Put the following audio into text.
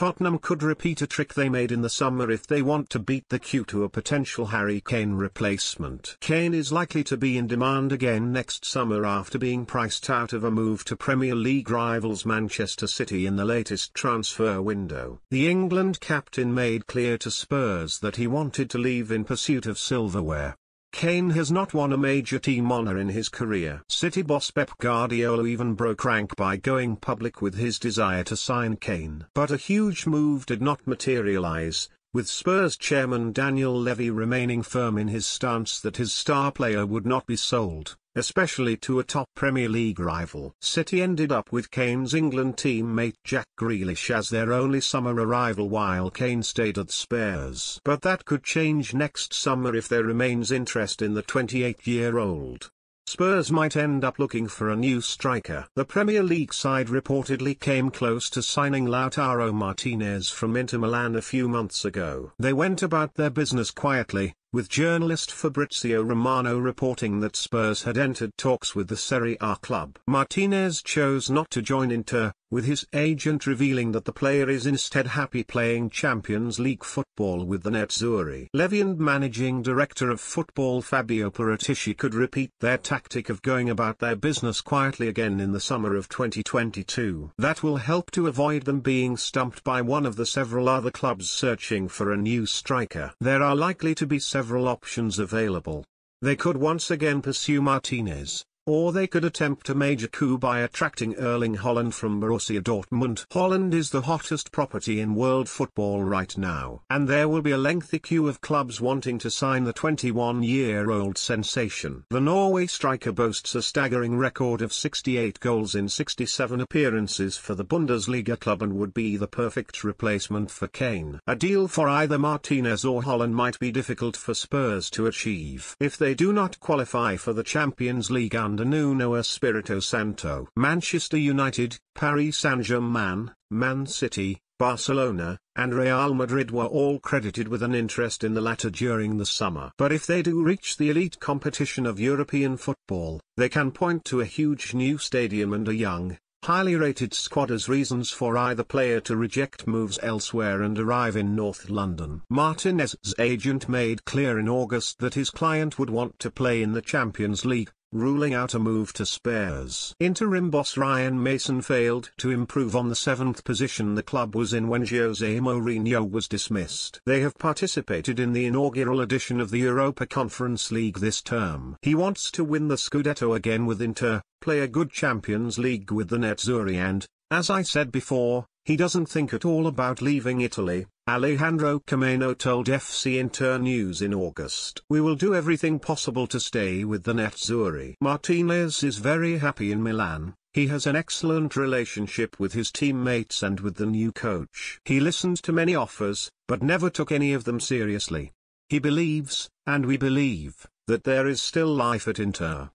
Tottenham could repeat a trick they made in the summer if they want to beat the queue to a potential Harry Kane replacement. Kane is likely to be in demand again next summer after being priced out of a move to Premier League rivals Manchester City in the latest transfer window. The England captain made clear to Spurs that he wanted to leave in pursuit of silverware. Kane has not won a major team honour in his career. City boss Pep Guardiola even broke rank by going public with his desire to sign Kane. But a huge move did not materialise, with Spurs chairman Daniel Levy remaining firm in his stance that his star player would not be sold, especially to a top Premier League rival. City ended up with Kane's England teammate Jack Grealish as their only summer arrival while Kane stayed at Spurs. But that could change next summer if there remains interest in the 28-year-old. Spurs might end up looking for a new striker. The Premier League side reportedly came close to signing Lautaro Martinez from Inter Milan a few months ago. They went about their business quietly, with journalist Fabrizio Romano reporting that Spurs had entered talks with the Serie A club. Martinez chose not to join Inter, with his agent revealing that the player is instead happy playing Champions League football with the Netzuri. Levy and managing director of football Fabio Paratici could repeat their tactic of going about their business quietly again in the summer of 2022. That will help to avoid them being stumped by one of the several other clubs searching for a new striker. There are likely to be several options available. They could once again pursue Martinez, or they could attempt a major coup by attracting Erling Holland from Borussia Dortmund. Holland is the hottest property in world football right now. And there will be a lengthy queue of clubs wanting to sign the 21-year-old sensation. The Norway striker boasts a staggering record of 68 goals in 67 appearances for the Bundesliga club and would be the perfect replacement for Kane. A deal for either Martinez or Holland might be difficult for Spurs to achieve. If they do not qualify for the Champions League under Nuno Espirito Santo. Manchester United, Paris Saint-Germain, Man City, Barcelona, and Real Madrid were all credited with an interest in the latter during the summer. But if they do reach the elite competition of European football, they can point to a huge new stadium and a young, highly rated squad as reasons for either player to reject moves elsewhere and arrive in North London. Martinez's agent made clear in August that his client would want to play in the Champions League, ruling out a move to spares. Interim boss Ryan Mason failed to improve on the seventh position the club was in when Jose Mourinho was dismissed. They have participated in the inaugural edition of the Europa Conference League this term. He wants to win the Scudetto again with Inter, play a good Champions League with the Netzuri and, as I said before, he doesn't think at all about leaving Italy, Alejandro Cameno told FC Inter News in August. We will do everything possible to stay with the Netzuri. Martinez is very happy in Milan. He has an excellent relationship with his teammates and with the new coach. He listened to many offers, but never took any of them seriously. He believes, and we believe, that there is still life at Inter.